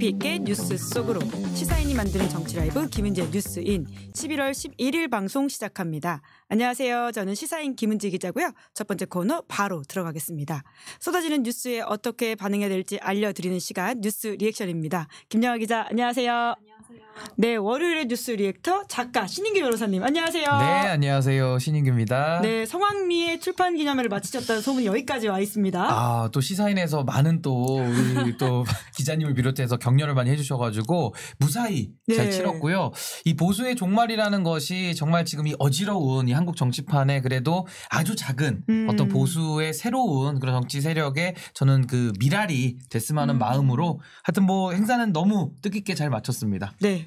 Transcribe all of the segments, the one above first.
깊이 있게 뉴스 속으로 시사인이 만드는 정치 라이브 김은재 뉴스인 11월 11일 방송 시작합니다. 안녕하세요. 저는 시사인 김은지 기자고요. 첫 번째 코너 바로 들어가겠습니다. 쏟아지는 뉴스에 어떻게 반응해야 될지 알려드리는 시간 뉴스 리액션입니다. 김영아 기자 안녕하세요. 안녕하세요. 네, 월요일의 뉴스 리액터 작가 신인규 변호사님 안녕하세요. 네, 안녕하세요. 신인규입니다. 네, 성황리의 출판 기념회를 마치셨다는 소문이 여기까지 와 있습니다. 아, 또 시사인에서 많은 또 우리 또 기자님을 비롯해서 격려를 많이 해주셔 가지고 무사히 네. 잘 치렀고요. 이 보수의 종말이라는 것이 정말 지금 이 어지러운 이 한국 정치판에 그래도 아주 작은 음. 어떤 보수의 새로운 그런 정치 세력에 저는 그 미랄이 됐으면 하는 음. 마음으로 하여튼 뭐 행사는 너무 뜻깊게 잘 마쳤습니다. 네.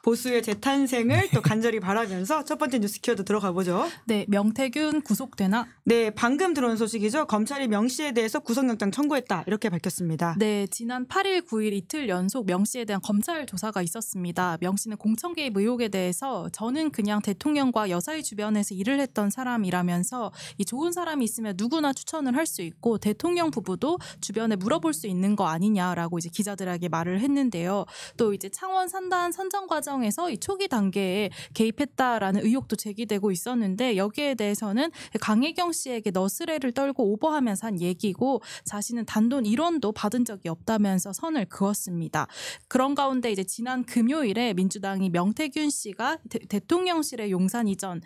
보수의 네. 재탄생을 또 네. 간절히 바라면서 첫 번째 뉴스 키워드 들어가 보죠. 네, 명태균 구속되나? 네, 방금 들어온 소식이죠. 검찰이 명 씨에 대해서 구속영장 청구했다 이렇게 밝혔습니다. 네, 지난 8일, 9일 이틀 연속 명 씨에 대한 검찰 조사가 있었습니다. 명 씨는 공천 개입 의혹에 대해서 저는 그냥 대통령과 여사의 주변에서 일을 했던 사람이라면서 이 좋은 사람이 있으면 누구나 추천을 할 수 있고 대통령 부부도 주변에 물어볼 수 있는 거 아니냐라고 이제 기자들에게 말을 했는데요. 또 이제 창원 산단 선정 과정 작성해서 이 초기 단계에 개입했다라는 의혹도 제기되고 있었는데 여기에 대해서는 강혜경 씨에게 너스레를 떨고 오버하면서 한 얘기고 자신은 단돈 1원도 받은 적이 없다면서 선을 그었습니다. 그런 가운데 이제 지난 금요일에 민주당이 명태균 씨가 대, 통령실의 용산 이전에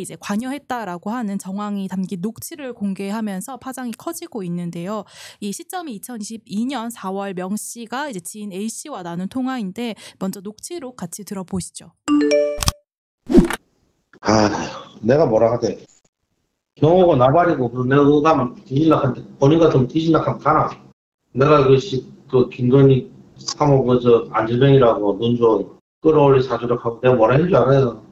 이제 관여했다라고 하는 정황이 담긴 녹취를 공개하면서 파장이 커지고 있는데요. 이 시점이 2022년 4월 명 씨가 이제 지인 A 씨와 나눈 통화인데 먼저 녹취록 같이 들어보시죠. 아, 내가 뭐라 하대. 경호가 나발이고 내가 그거 가면 뒤질라 한데 본인 같으면 뒤질라 하면 가나. 내가 그씨 그 김건희 사모 그저 안재정이라고 눈좀 끌어올리 사주를 하고 내가 뭐라 했는지 알아요.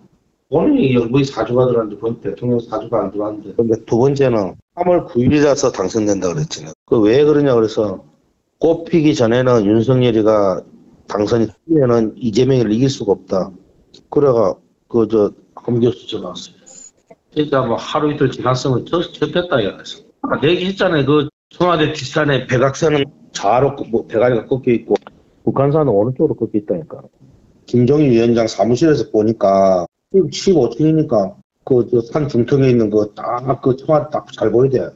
본인이 영부의 뭐 사주가 들어왔는데 본 대통령 사주가 안 들어왔는데. 근데 두 번째는 3월 9일이라서 당선된다 그랬지. 그 왜 그러냐 그래서 꽃 피기 전에는 윤석열이가 당선이 되면은 이재명을 이길 수가 없다. 그래가 그저검 교수 전화 왔어요. 진짜 뭐 하루 이틀 지났으면 저 접했다 이랬어. 아, 내기했잖아요. 그 청와대 뒷산에 백악산은 좌로 뭐 대가리가 꺾여 있고 북한산은 오른쪽으로 꺾여 있다니까. 김정일 위원장 사무실에서 보니까 15층이니까 그산 중턱에 있는 거 딱그 그 청와대 딱 잘 보이대.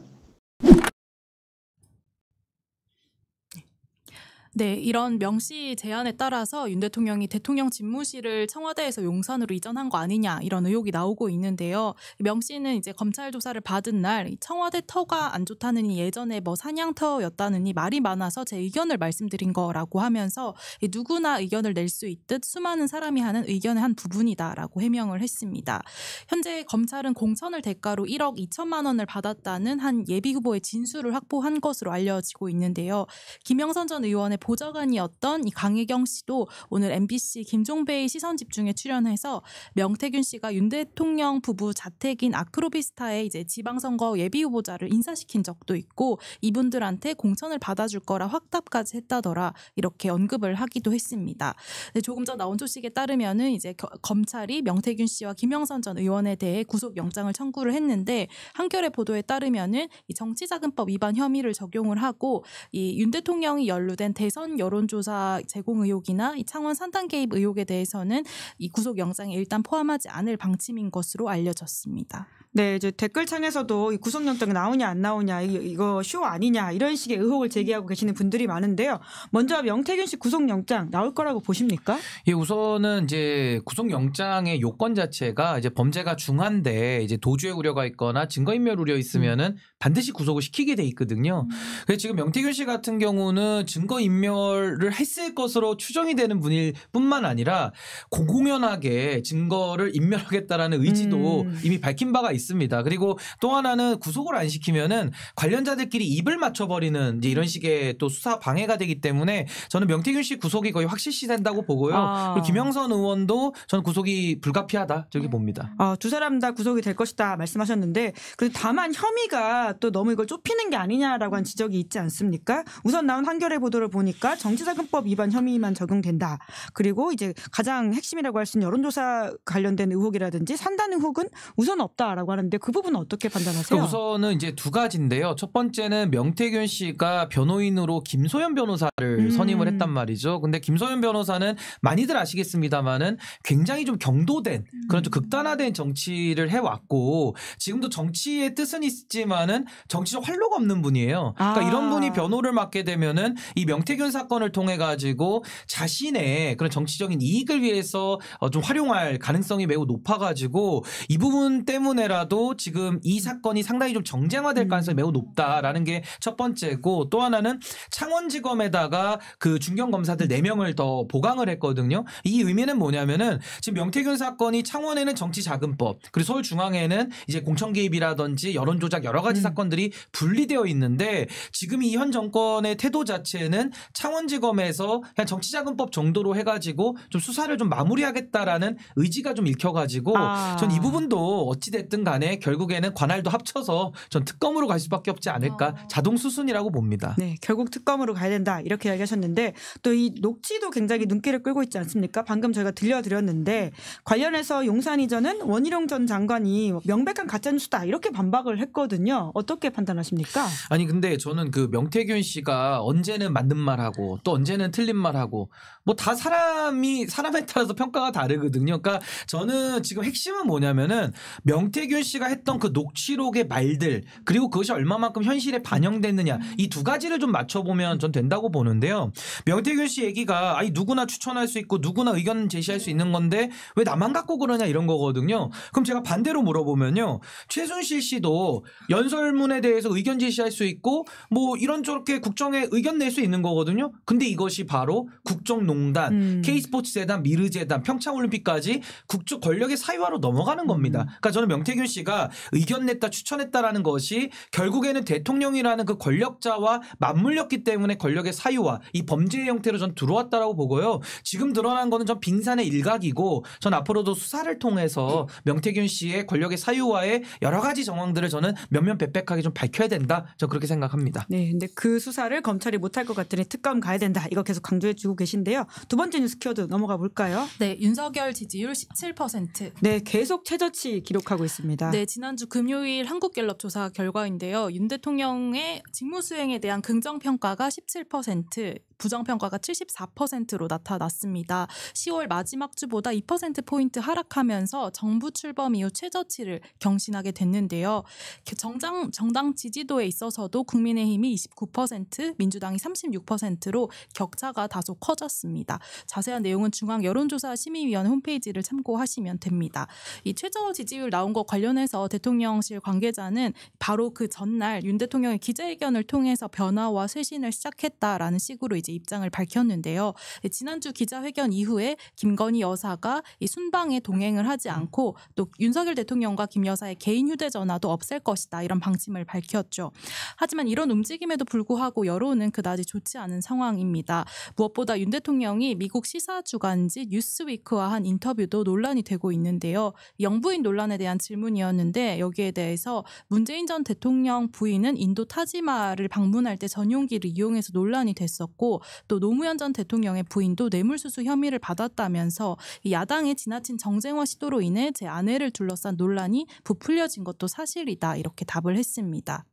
네, 이런 명시 제안에 따라서 윤 대통령이 대통령 집무실을 청와대에서 용산으로 이전한 거 아니냐 이런 의혹이 나오고 있는데요. 명시는 이제 검찰 조사를 받은 날 청와대 터가 안 좋다느니 예전에 뭐 사냥터였다느니 말이 많아서 제 의견을 말씀드린 거라고 하면서 누구나 의견을 낼 수 있듯 수많은 사람이 하는 의견의 한 부분이다라고 해명을 했습니다. 현재 검찰은 공천을 대가로 1억 2천만 원을 받았다는 한 예비 후보의 진술을 확보한 것으로 알려지고 있는데요. 김영선 전 의원의 보좌관이었던 이 강혜경 씨도 오늘 MBC 김종배의 시선 집중에 출연해서 명태균 씨가 윤 대통령 부부 자택인 아크로비스타에 이제 지방선거 예비 후보자를 인사시킨 적도 있고 이분들한테 공천을 받아줄 거라 확답까지 했다더라 이렇게 언급을 하기도 했습니다. 네, 조금 전 나온 소식에 따르면은 이제 겨, 검찰이 명태균 씨와 김영선 전 의원에 대해 구속영장을 청구를 했는데 한겨레 보도에 따르면은 이 정치자금법 위반 혐의를 적용을 하고 이 윤 대통령이 연루된 대 대선 여론조사 제공 의혹이나 이 창원 산단 개입 의혹에 대해서는 이 구속영장에 일단 포함하지 않을 방침인 것으로 알려졌습니다. 네, 이제 댓글창에서도 구속영장 나오냐 안 나오냐 이거 쇼 아니냐 이런 식의 의혹을 제기하고 계시는 분들이 많은데요. 먼저 명태균 씨 구속영장 나올 거라고 보십니까? 예, 우선은 이제 구속영장의 요건 자체가 이제 범죄가 중한데 이제 도주의 우려가 있거나 증거인멸 우려 있으면은 반드시 구속을 시키게 돼 있거든요. 음. 그래서 지금 명태균 씨 같은 경우는 증거인멸을 했을 것으로 추정이 되는 분일 뿐만 아니라 공공연하게 증거를 인멸하겠다라는 의지도 음. 이미 밝힌 바가 있. 있습니다. 그리고 또 하나는 구속을 안 시키면은 관련자들끼리 입을 맞춰버리는 이런 제이 식의 또 수사 방해가 되기 때문에 저는 명태균 씨 구속이 거의 확실시 된다고 보고요. 아. 그리고 김영선 의원도 저는 구속이 불가피하다 저기 봅니다. 아, 두 사람 다 구속이 될 것이다 말씀하셨는데 그 다만 혐의가 또 너무 이걸 좁히는 게 아니냐라고 한 지적이 있지 않습니까? 우선 나온 한겨레 보도를 보니까 정치자금법 위반 혐의만 적용된다. 그리고 이제 가장 핵심이라고 할 수 있는 여론조사 관련된 의혹이라든지 산단 의혹은 우선 없다라고 있다고 하는데 그 부분은 어떻게 판단하세요? 그러니까 우선은 이제 두 가지인데요. 첫 번째는 명태균 씨가 변호인으로 김소연 변호사를 음. 선임을 했단 말이죠. 근데 김소연 변호사는 많이들 아시겠습니다만은 굉장히 좀 경도된 음. 그런 좀 극단화된 정치를 해왔고 지금도 정치의 뜻은 있지만은 정치적 활로가 없는 분이에요. 그러니까 아. 이런 분이 변호를 맡게 되면은 이 명태균 사건을 통해 가지고 자신의 그런 정치적인 이익을 위해서 어, 좀 활용할 가능성이 매우 높아가지고 이 부분 때문에라. 하더라도 지금 이 사건이 상당히 좀 정쟁화될 음. 가능성이 매우 높다라는 게 첫 번째고 또 하나는 창원지검에다가 그 중견 검사들 4명을 더 보강을 했거든요. 이 의미는 뭐냐면은 지금 명태균 사건이 창원에는 정치자금법 그리고 서울중앙에는 이제 공천 개입이라든지 여론조작 여러 가지 음. 사건들이 분리되어 있는데 지금 이 현 정권의 태도 자체는 창원지검에서 그냥 정치자금법 정도로 해가지고 좀 수사를 좀 마무리하겠다라는 의지가 좀 읽혀가지고 아. 전이 부분도 어찌됐든 간에 결국에는 관할도 합쳐서 전 특검으로 갈 수밖에 없지 않을까 아. 자동 수순이라고 봅니다. 네, 결국 특검으로 가야 된다 이렇게 이야기하셨는데 또 이 녹취도 굉장히 눈길을 끌고 있지 않습니까? 방금 저희가 들려드렸는데 관련해서 용산 이전은 원희룡 전 장관이 명백한 가짜뉴스다 이렇게 반박을 했거든요. 어떻게 판단하십니까? 아니 근데 저는 그 명태균 씨가 언제는 맞는 말하고 또 언제는 틀린 말하고 뭐 다 사람이 사람에 따라서 평가가 다르거든요. 그러니까 저는 지금 핵심은 뭐냐면은 명태균 이문균 씨가 했던 그 녹취록의 말들 그리고 그것이 얼마만큼 현실에 반영됐느냐 이 두 가지를 좀 맞춰보면 전 된다고 보는데요. 명태균 씨 얘기가 아니 누구나 추천할 수 있고 누구나 의견 제시할 수 있는 건데 왜 나만 갖고 그러냐 이런 거거든요. 그럼 제가 반대로 물어보면요. 최순실 씨도 연설문에 대해서 의견 제시할 수 있고 뭐 이런 저렇게 국정에 의견 낼 수 있는 거거든요. 근데 이것이 바로 국정농단, 음. K스포츠 재단, 미르 재단, 평창올림픽까지 국적 권력의 사유화로 넘어가는 겁니다. 음. 그러니까 저는 명태균 씨가 의견 냈다 추천했다라는 것이 결국에는 대통령이라는 그 권력자와 맞물렸기 때문에 권력의 사유와 이 범죄의 형태로 전 들어왔다라고 보고요. 지금 드러난 거는 전 빙산의 일각이고 전 앞으로도 수사를 통해서 명태균 씨의 권력의 사유와의 여러 가지 정황들을 저는 몇몇 백백하게 좀 밝혀야 된다. 저 그렇게 생각합니다. 네, 근데 그 수사를 검찰이 못할 것 같으니 특검 가야 된다. 이거 계속 강조해 주고 계신데요. 두 번째 뉴스 키워드 넘어가 볼까요? 네, 윤석열 지지율 17%. 네, 계속 최저치 기록하고 있습니다. 있습니다. 네, 지난주 금요일 한국갤럽 조사 결과인데요. 윤 대통령의 직무 수행에 대한 긍정 평가가 17%, 부정평가가 74%로 나타났습니다. 10월 마지막 주보다 2%포인트 하락하면서 정부 출범 이후 최저치를 경신하게 됐는데요. 그 정당, 정당 지지도에 있어서도 국민의힘이 29%, 민주당이 36%로 격차가 다소 커졌습니다. 자세한 내용은 중앙 여론조사 심의위원회 홈페이지를 참고하시면 됩니다. 이 최저 지지율 나온 것 관련해서 대통령실 관계자는 바로 그 전날 윤 대통령의 기자회견을 통해서 변화와 쇄신을 시작했다라는 식으로 이제 이제 입장을 밝혔는데요. 네, 지난주 기자회견 이후에 김건희 여사가 이 순방에 동행을 하지 음. 않고 또 윤석열 대통령과 김 여사의 개인 휴대전화도 없앨 것이다 이런 방침을 밝혔죠. 하지만 이런 움직임에도 불구하고 여론은 그다지 좋지 않은 상황입니다. 무엇보다 윤 대통령이 미국 시사 주간지 뉴스위크와 한 인터뷰도 논란이 되고 있는데요. 영부인 논란에 대한 질문이었는데 여기에 대해서 문재인 전 대통령 부인은 인도 타지마를 방문할 때 전용기를 이용해서 논란이 됐었고 있고 또 노무현 전 대통령의 부인도 뇌물수수 혐의를 받았다면서 야당의 지나친 정쟁화 시도로 인해 제 아내를 둘러싼 논란이 부풀려진 것도 사실이다 이렇게 답을 했습니다.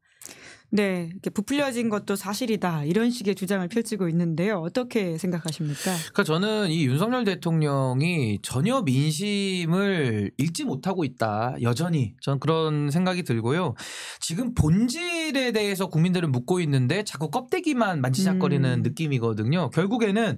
네, 이렇게 부풀려진 것도 사실이다 이런 식의 주장을 펼치고 있는데요. 어떻게 생각하십니까? 그러니까 저는 이 윤석열 대통령이 전혀 민심을 읽지 못하고 있다 여전히 저는 그런 생각이 들고요. 지금 본질에 대해서 국민들은 묻고 있는데 자꾸 껍데기만 만지작거리는 음. 느낌이거든요. 결국에는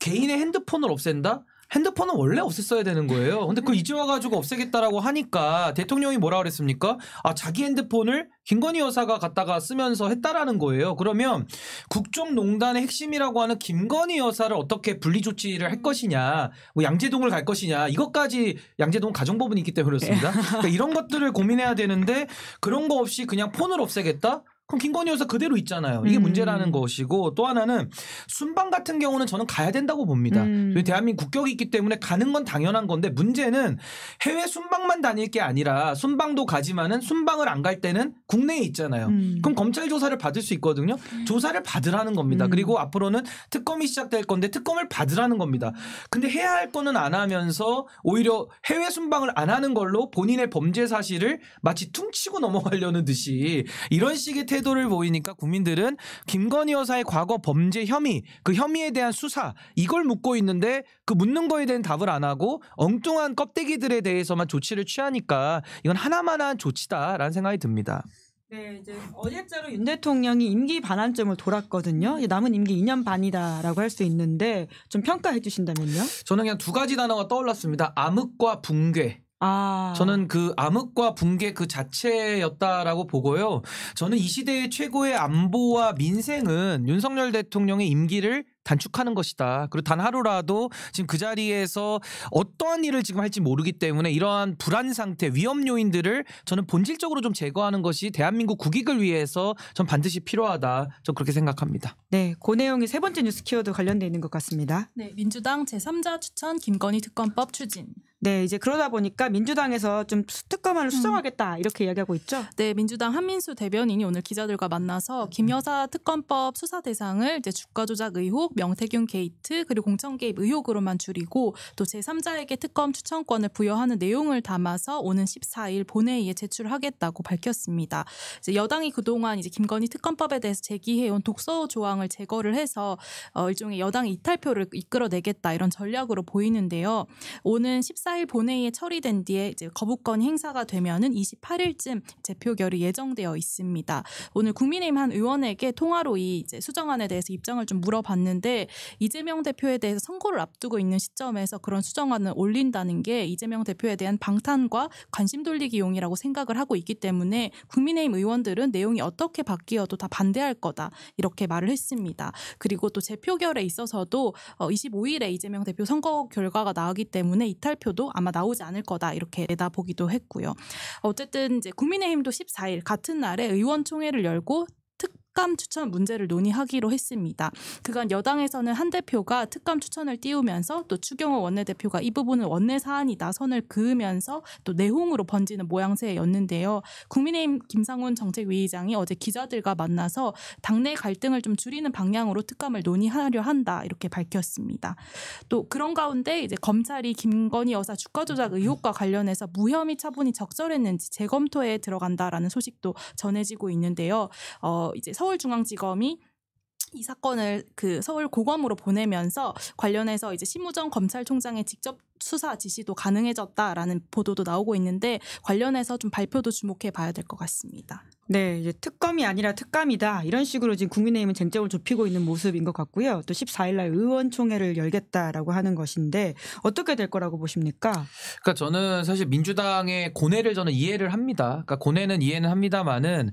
개인의 핸드폰을 없앤다? 핸드폰은 원래 없앴어야 되는 거예요. 근데 그걸 음. 이제 와가지고 없애겠다라고 하니까 대통령이 뭐라 그랬습니까? 아, 자기 핸드폰을 김건희 여사가 갖다가 쓰면서 했다라는 거예요. 그러면 국정농단의 핵심이라고 하는 김건희 여사를 어떻게 분리조치를 할 음. 것이냐, 뭐 양재동을 갈 것이냐, 이것까지 양재동 가정법은 있기 때문에 그렇습니다. 네. 그러니까 이런 것들을 고민해야 되는데 그런 거 없이 그냥 폰을 없애겠다? 그럼 김건희 여사 그대로 있잖아요. 이게 음. 문제라는 것이고 또 하나는 순방 같은 경우는 저는 가야 된다고 봅니다. 음. 대한민국 국격이 있기 때문에 가는 건 당연한 건데 문제는 해외 순방만 다닐 게 아니라 순방도 가지만은 순방을 안 갈 때는 국내에 있잖아요. 음. 그럼 검찰 조사를 받을 수 있거든요. 조사를 받으라는 겁니다. 음. 그리고 앞으로는 특검이 시작될 건데 특검을 받으라는 겁니다. 근데 해야 할 거는 안 하면서 오히려 해외 순방을 안 하는 걸로 본인의 범죄 사실을 마치 퉁치고 넘어가려는 듯이 이런 식의 태도를 보이니까 국민들은 김건희 여사의 과거 범죄 혐의, 그 혐의에 대한 수사 이걸 묻고 있는데 그 묻는 거에 대한 답을 안 하고 엉뚱한 껍데기들에 대해서만 조치를 취하니까 이건 하나만한 조치다라는 생각이 듭니다. 네, 이제 어제자로 윤 대통령이 임기 반환점을 돌았거든요. 남은 임기 2년 반이다라고 할 수 있는데 좀 평가해 주신다면요? 저는 그냥 두 가지 단어가 떠올랐습니다. 암흑과 붕괴. 아. 저는 그 암흑과 붕괴 그 자체였다라고 보고요. 저는 이 시대의 최고의 안보와 민생은 윤석열 대통령의 임기를 단축하는 것이다. 그리고 단 하루라도 지금 그 자리에서 어떠한 일을 지금 할지 모르기 때문에 이러한 불안 상태, 위험 요인들을 저는 본질적으로 좀 제거하는 것이 대한민국 국익을 위해서 전 반드시 필요하다. 전 그렇게 생각합니다. 네, 고그 내용이 세 번째 뉴스 키워드 관련돼 있는 것 같습니다. 네, 민주당 제3자 추천 김건희 특검법 추진. 네, 이제 그러다 보니까 민주당에서 좀 특검안을 음. 수정하겠다 음. 이렇게 이야기하고 있죠. 네, 민주당 한민수 대변인이 오늘 기자들과 만나서 음. 김 여사 특검법 수사 대상을 이제 주가 조작 의혹, 명태균 게이트 그리고 공천 개입 의혹으로만 줄이고 또 제3자에게 특검 추천권을 부여하는 내용을 담아서 오는 14일 본회의에 제출하겠다고 밝혔습니다. 이제 여당이 그동안 이제 김건희 특검법에 대해서 제기해온 독서 조항을 제거를 해서 어, 일종의 여당 이탈표를 이끌어내겠다 이런 전략으로 보이는데요. 오는 1 4 14일 본회의에 처리된 뒤에 이제 거부권 행사가 되면은 28일쯤 재표결이 예정되어 있습니다. 오늘 국민의힘 한 의원에게 통화로 이 이제 수정안에 대해서 입장을 좀 물어봤는데 이재명 대표에 대해서 선거를 앞두고 있는 시점에서 그런 수정안을 올린다는 게 이재명 대표에 대한 방탄과 관심 돌리기용이라고 생각을 하고 있기 때문에 국민의힘 의원들은 내용이 어떻게 바뀌어도 다 반대할 거다 이렇게 말을 했습니다. 그리고 또 재표결에 있어서도 25일에 어, 이재명 대표 선거 결과가 나오기 때문에 이탈표도 결과도 아마 나오지 않을 거다 이렇게 내다보기도 했고요. 어쨌든 이제 국민의힘도 14일 같은 날에 의원총회를 열고 특감 추천 문제를 논의하기로 했습니다. 그간 여당에서는 한 대표가 특감 추천을 띄우면서 또 추경호 원내대표가 이 부분은 원내 사안이다 선을 그으면서 또 내홍으로 번지는 모양새였는데요. 국민의힘 김상훈 정책위의장이 어제 기자들과 만나서 당내 갈등을 좀 줄이는 방향으로 특감을 논의하려 한다 이렇게 밝혔습니다. 또 그런 가운데 이제 검찰이 김건희 여사 주가 조작 의혹과 관련해서 무혐의 처분이 적절했는지 재검토에 들어간다라는 소식도 전해지고 있는데요. 어 이제 서울중앙지검이 이 사건을 그 서울 고검으로 보내면서 관련해서 이제 심우정 검찰총장의 직접 수사 지시도 가능해졌다라는 보도도 나오고 있는데 관련해서 좀 발표도 주목해 봐야 될 것 같습니다. 네, 이제 특검이 아니라 특감이다. 이런 식으로 지금 국민의힘은 쟁점을 좁히고 있는 모습인 것 같고요. 또 14일 날 의원총회를 열겠다라고 하는 것인데 어떻게 될 거라고 보십니까? 그러니까 저는 사실 민주당의 고뇌를 저는 이해를 합니다. 그러니까 고뇌는 이해는 합니다만은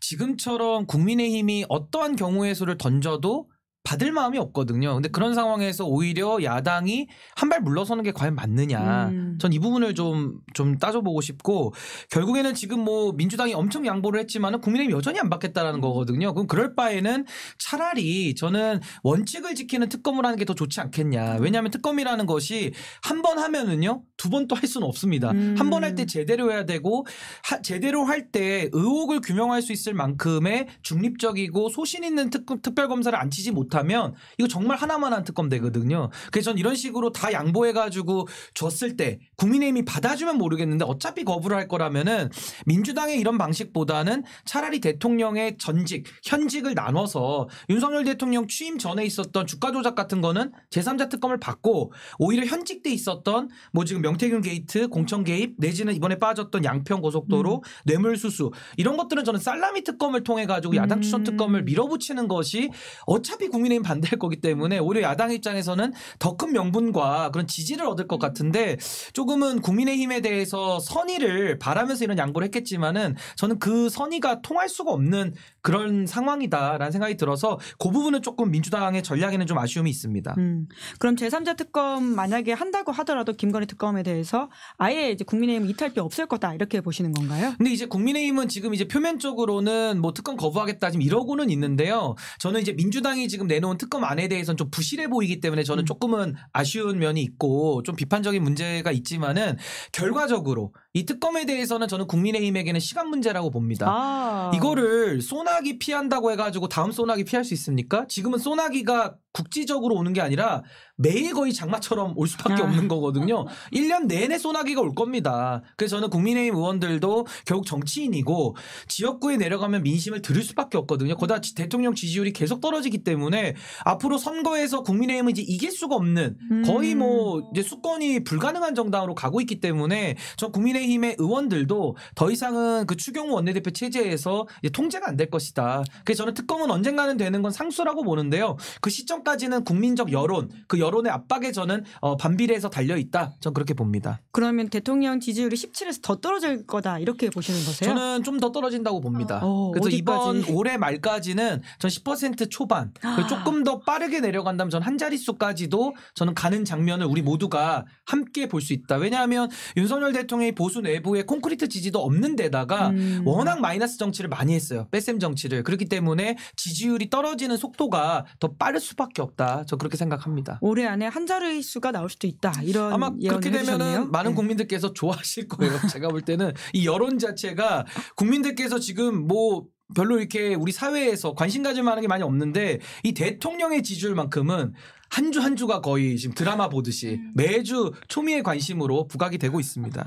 지금처럼 국민의힘이 어떠한 경우의 수를 던져도 받을 마음이 없거든요. 근데 그런 상황에서 오히려 야당이 한 발 물러서는 게 과연 맞느냐. 음. 전이 부분을 좀, 좀 따져보고 싶고, 결국에는 지금 뭐 민주당이 엄청 양보를 했지만은 국민의힘 여전히 안 받겠다라는 거거든요. 그럼 그럴 바에는 차라리 저는 원칙을 지키는 특검을 하는 게 더 좋지 않겠냐. 음. 왜냐하면 특검이라는 것이 한 번 하면은요, 두 번 또 할 수는 없습니다. 음. 한번 할 때 제대로 해야 되고, 하, 제대로 할 때 의혹을 규명할 수 있을 만큼의 중립적이고 소신 있는 특, 특별검사를 안치지 못하 못하면 이거 정말 하나만한 특검 되거든요. 그래서 전 이런 식으로 다 양보해가지고 줬을 때 국민의힘이 받아주면 모르겠는데 어차피 거부를 할 거라면은 민주당의 이런 방식보다는 차라리 대통령의 전직, 현직을 나눠서 윤석열 대통령 취임 전에 있었던 주가 조작 같은 거는 제3자 특검을 받고 오히려 현직 때 있었던 뭐 지금 명태균 게이트, 공천 개입 내지는 이번에 빠졌던 양평 고속도로 음. 뇌물 수수 이런 것들은 저는 살라미 특검을 통해 가지고 야당 추천 음. 특검을 밀어붙이는 것이 어차피 국민 국민의힘 반대할 거기 때문에 오히려 야당 입장에서는 더 큰 명분과 그런 지지를 얻을 것 음. 같은데 조금은 국민의힘에 대해서 선의를 바라면서 이런 양보를 했겠지만은 저는 그 선의가 통할 수가 없는 그런 상황이다라는 생각이 들어서 그 부분은 조금 민주당의 전략에는 좀 아쉬움이 있습니다. 음, 그럼 제3자 특검 만약에 한다고 하더라도 김건희 특검에 대해서 아예 이제 국민의힘 이탈비 없을 거다 이렇게 보시는 건가요? 근데 이제 국민의힘은 지금 이제 표면적으로는 뭐 특검 거부하겠다 지금 이러고는 있는데요. 저는 이제 민주당이 지금 내놓은 특검 안에 대해서는 좀 부실해 보이기 때문에 저는 음. 조금은 아쉬운 면이 있고 좀 비판적인 문제가 있지만은 결과적으로 이 특검에 대해서는 저는 국민의힘에게는 시간 문제라고 봅니다. 아. 이거를 쏘나 소나기 피한다고 해가지고 다음 소나기 피할 수 있습니까? 지금은 소나기가 국지적으로 오는 게 아니라 매일 거의 장마처럼 올 수밖에 아. 없는 거거든요. 1년 내내 소나기가 올 겁니다. 그래서 저는 국민의힘 의원들도 결국 정치인이고 지역구에 내려가면 민심을 들을 수밖에 없거든요. 거다 대통령 지지율이 계속 떨어지기 때문에 앞으로 선거에서 국민의힘은 이제 이길 수가 없는 음. 거의 뭐 이제 수권이 불가능한 정당으로 가고 있기 때문에 전 국민의힘의 의원들도 더 이상은 그추경 원내대표 체제에서 통제가 안 될 것이다. 그래서 저는 특검은 언젠가는 되는 건 상수라고 보는데요. 그 시점 현까지는 국민적 여론 그 여론의 압박에 저는 어, 반비례해서 달려 있다. 전 그렇게 봅니다. 그러면 대통령 지지율이 17에서 더 떨어질 거다 이렇게 보시는 거세요? 저는 좀 더 떨어진다고 봅니다. 어, 그래서 어디까지? 이번 올해 말까지는 전 10% 초반 그 아. 조금 더 빠르게 내려간다면 전한 자릿수까지도 저는 가는 장면을 우리 모두가 함께 볼 수 있다. 왜냐하면 윤석열 대통령이 보수 내부에 콘크리트 지지도 없는 데다가 음. 워낙 마이너스 정치를 많이 했어요. 뺏셈 정치를. 그렇기 때문에 지지율이 떨어지는 속도가 더 빠를 수밖에 수밖에 없다. 저 그렇게 생각합니다. 올해 안에 한자리 수가 나올 수도 있다. 이런 아마 그렇게 되면 많은 네. 국민들께서 좋아하실 거예요. 제가 볼 때는 이 여론 자체가 국민들께서 지금 뭐 별로 이렇게 우리 사회에서 관심 가질 만한 게 많이 없는데 이 대통령의 지지율만큼은 한주한 주가 거의 지금 드라마 보듯이 음. 매주 초미의 관심으로 부각이 되고 있습니다.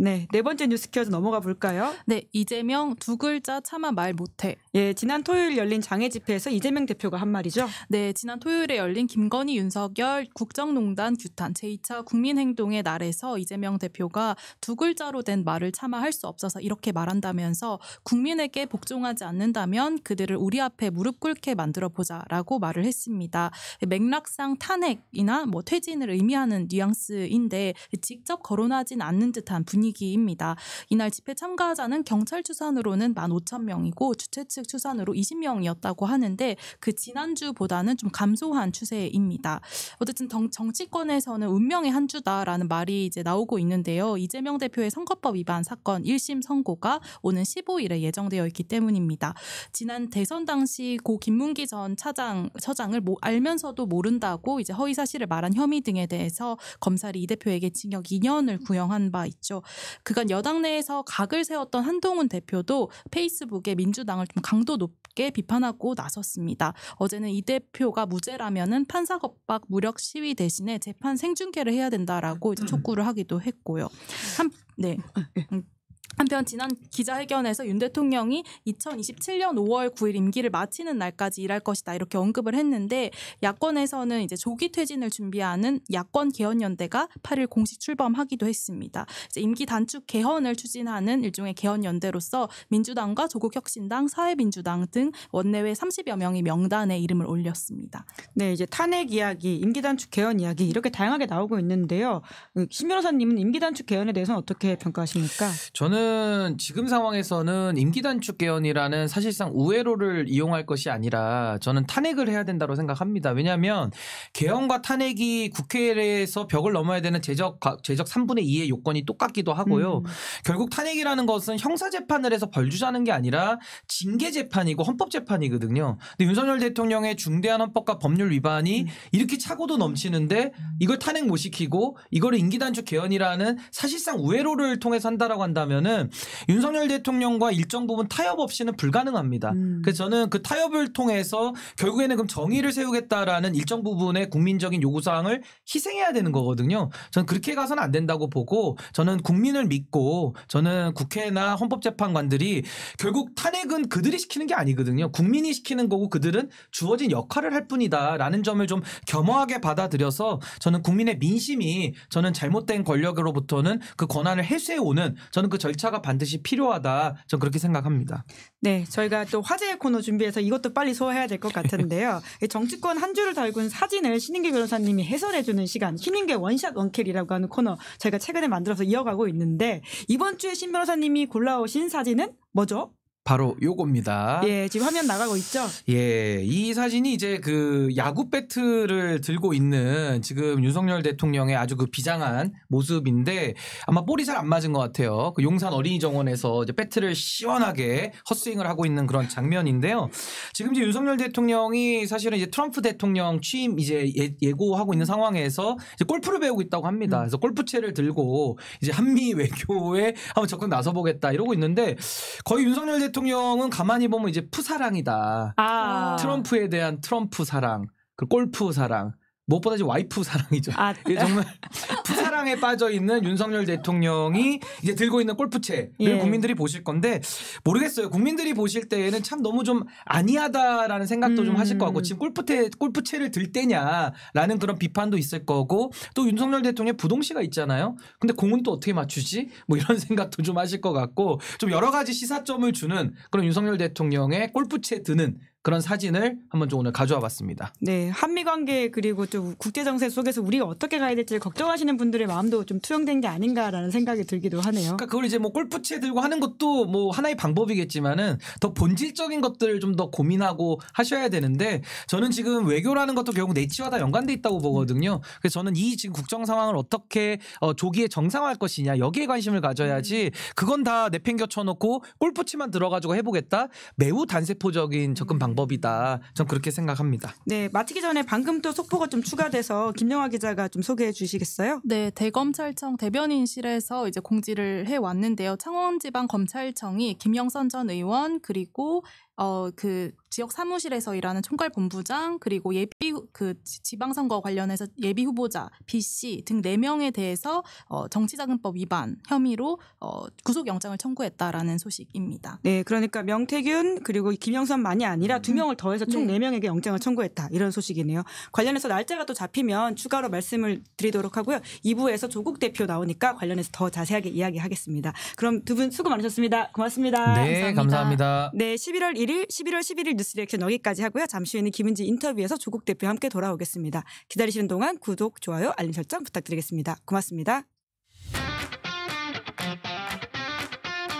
네, 네 번째 뉴스 키워서 넘어가 볼까요? 네, 이재명 두 글자 차마 말 못해. 예, 지난 토요일 열린 장애 집회에서 이재명 대표가 한 말이죠. 네, 지난 토요일에 열린 김건희 윤석열 국정농단 규탄 제2차 국민행동의 날에서 이재명 대표가 두 글자로 된 말을 차마 할수 없어서 이렇게 말한다면서 국민에게 복종하지 않는다면 그들을 우리 앞에 무릎 꿇게 만들어 보자라고 말을 했습니다. 맥락상 사실상 탄핵이나 뭐 퇴진을 의미하는 뉘앙스인데 직접 거론하진 않는 듯한 분위기입니다. 이날 집회 참가자는 경찰 추산으로는 15,000명이고 주최 측 추산으로 20명이었다고 하는데 그 지난주보다는 좀 감소한 추세입니다. 어쨌든 정치권에서는 운명의 한 주다라는 말이 이제 나오고 있는데요. 이재명 대표의 선거법 위반 사건 1심 선고가 오는 15일에 예정되어 있기 때문입니다. 지난 대선 당시 고 김문기 전 차장, 처장을 알면서도 모른다고 하고 이제 허위 사실을 말한 혐의 등에 대해서 검찰이 이 대표에게 징역 2년을 음. 구형한 바 있죠. 그간 여당 내에서 각을 세웠던 한동훈 대표도 페이스북에 민주당을 좀 강도 높게 비판하고 나섰습니다. 어제는 이 대표가 무죄라면은 판사 겁박 무력 시위 대신에 재판 생중계를 해야 된다라고 이제 음. 촉구를 하기도 했고요. 한, 네. 음. 예. 한편 지난 기자회견에서 윤 대통령이 2027년 5월 9일 임기를 마치는 날까지 일할 것이다 이렇게 언급을 했는데 야권에서는 이제 조기 퇴진을 준비하는 야권 개헌연대가 8일 공식 출범하기도 했습니다. 임기 단축 개헌을 추진하는 일종의 개헌연대로서 민주당과 조국혁신당, 사회민주당 등 원내외 30여 명이 명단에 이름을 올렸습니다. 네, 이제 탄핵 이야기, 임기 단축 개헌 이야기 이렇게 다양하게 나오고 있는데요. 음, 신 변호사님은 임기 단축 개헌에 대해서는 어떻게 평가하십니까? 저는 저는 지금 상황에서는 임기단축 개헌이라는 사실상 우회로를 이용할 것이 아니라 저는 탄핵을 해야 된다고 생각합니다. 왜냐하면 개헌과 탄핵이 국회에서 벽을 넘어야 되는 제적 제적 3분의 2의 요건이 똑같기도 하고요. 음. 결국 탄핵이라는 것은 형사 재판을 해서 벌 주자는 게 아니라 징계 재판이고 헌법 재판이거든요. 근데 윤석열 대통령의 중대한 헌법과 법률 위반이 음. 이렇게 차고도 넘치는데 이걸 탄핵 못 시키고 이걸 임기단축 개헌이라는 사실상 우회로를 통해서 한다라고 한다면 보면은 윤석열 대통령과 일정 부분 타협 없이는 불가능합니다. 음. 그래서 저는 그 타협을 통해서 결국에는 그럼 정의를 세우겠다라는 일정 부분의 국민적인 요구사항을 희생해야 되는 거거든요. 저는 그렇게 가서는 안 된다고 보고 저는 국민을 믿고 저는 국회나 헌법재판관들이 결국 탄핵은 그들이 시키는 게 아니거든요. 국민이 시키는 거고 그들은 주어진 역할을 할 뿐이다라는 점을 좀 겸허하게 받아들여서 저는 국민의 민심이 저는 잘못된 권력으로부터는 그 권한을 해소해 오는 저는 그 절대 1차가 반드시 필요하다. 전 그렇게 생각합니다. 네, 저희가 또 화제 의 코너 준비해서 이것도 빨리 소화해야 될 것 같은데요. 정치권 한 줄을 달군 사진을 신인계 변호사님이 해설해주는 시간, 신인계 원샷 원킬이라고 하는 코너 저희가 최근에 만들어서 이어가고 있는데 이번 주에 신 변호사님이 골라오신 사진은 뭐죠? 바로 요겁니다. 예, 지금 화면 나가고 있죠? 예, 이 사진이 이제 그 야구 배트를 들고 있는 지금 윤석열 대통령의 아주 그 비장한 모습인데 아마 볼이 잘 안 맞은 것 같아요. 그 용산 어린이 정원에서 이제 배트를 시원하게 헛스윙을 하고 있는 그런 장면인데요. 지금 이제 윤석열 대통령이 사실은 이제 트럼프 대통령 취임 이제 예, 고하고 있는 상황에서 이제 골프를 배우고 있다고 합니다. 음. 그래서 골프채를 들고 이제 한미 외교에 한번 적극 나서보겠다 이러고 있는데 거의 윤석열 대통령 대통령은 가만히 보면 이제 푸사랑이다. 아. 트럼프에 대한 트럼프 사랑, 그 골프 사랑, 무엇보다 이 와이프 사랑이죠. 아, 정말 부사랑에 빠져 있는 윤석열 대통령이 이제 들고 있는 골프채를 예. 국민들이 보실 건데 모르겠어요. 국민들이 보실 때에는 참 너무 좀 아니하다라는 생각도 음. 좀 하실 것 같고 음. 지금 골프채 골프채를 들 때냐라는 그런 비판도 있을 거고 또 윤석열 대통령 의 부동시가 있잖아요. 근데 공은 또 어떻게 맞추지? 뭐 이런 생각도 좀 하실 것 같고 좀 여러 가지 시사점을 주는 그런 윤석열 대통령의 골프채 드는 그런 사진을 한번 좀 오늘 가져와 봤습니다. 네, 한미 관계 그리고 좀 국제 정세 속에서 우리가 어떻게 가야 될지 걱정하시는 분들의 마음도 좀 투영된 게 아닌가라는 생각이 들기도 하네요. 그러니까 그걸 이제 뭐 골프채 들고 하는 것도 뭐 하나의 방법이겠지만은 더 본질적인 것들을 좀 더 고민하고 하셔야 되는데 저는 지금 외교라는 것도 결국 내치와 다 연관돼 있다고 보거든요. 그래서 저는 이 지금 국정 상황을 어떻게 어, 조기에 정상화할 것이냐 여기에 관심을 가져야지 그건 다 내팽겨 쳐놓고 골프채만 들어가지고 해보겠다 매우 단세포적인 접근 방. 방법이다. 전 그렇게 생각합니다. 네, 마치기 전에 방금 또 속보가 좀 추가돼서 김영화 기자가 좀 소개해 주시겠어요? 네, 대검찰청 대변인실에서 이제 공지를 해 왔는데요. 창원지방검찰청이 김영선 전 의원 그리고 어, 그 지역 사무실에서 일하는 총괄 본부장 그리고 예비 그 지방선거 관련해서 예비 후보자 B 씨등 4명에 대해서 어, 정치자금법 위반 혐의로 어, 구속영장을 청구했다라는 소식입니다. 네, 그러니까 명태균 그리고 김영선만이 아니라 두 음. 명을 더해서 총 네. 4명에게 영장을 청구했다 이런 소식이네요. 관련해서 날짜가 또 잡히면 추가로 말씀을 드리도록 하고요. 2부에서 조국 대표 나오니까 관련해서 더 자세하게 이야기하겠습니다. 그럼 두 분 수고 많으셨습니다. 고맙습니다. 네, 감사합니다. 감사합니다. 네, 11월 1일 11일 11월 11일 뉴스 리액션 여기까지 하고요. 잠시 후에는 김은지 인터뷰에서 조국 대표와 함께 돌아오겠습니다. 기다리시는 동안 구독, 좋아요, 알림 설정 부탁드리겠습니다. 고맙습니다.